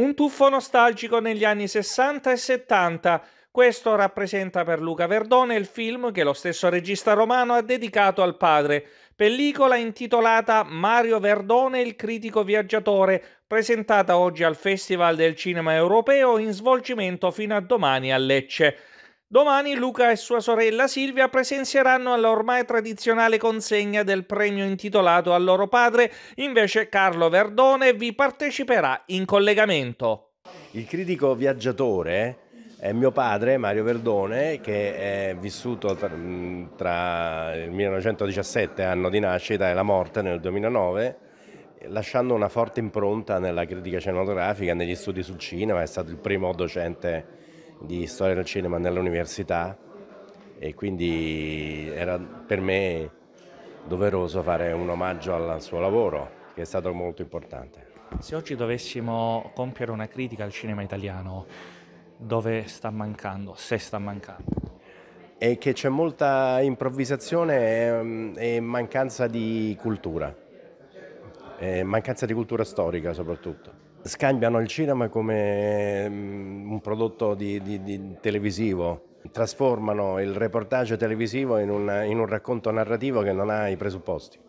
Un tuffo nostalgico negli anni 60 e 70. Questo rappresenta per Luca Verdone il film che lo stesso regista romano ha dedicato al padre, pellicola intitolata Mario Verdone il critico viaggiatore, presentata oggi al Festival del Cinema Europeo in svolgimento fino a domani a Lecce. Domani Luca e sua sorella Silvia presenzieranno alla ormai tradizionale consegna del premio intitolato al loro padre, invece Carlo Verdone vi parteciperà in collegamento. Il critico viaggiatore è mio padre Mario Verdone che è vissuto tra il 1917 anno di nascita e la morte nel 2009 lasciando una forte impronta nella critica cinematografica, negli studi sul cinema, è stato il primo docente di storia del cinema nell'università e quindi era per me doveroso fare un omaggio al suo lavoro che è stato molto importante. Se oggi dovessimo compiere una critica al cinema italiano, dove sta mancando, se sta mancando? È che c'è molta improvvisazione e, mm, mancanza di cultura eh, mancanza di cultura storica soprattutto. Scambiano il cinema come mm, un prodotto di, di, di televisivo, trasformano il reportage televisivo in, una, in un racconto narrativo che non ha i presupposti.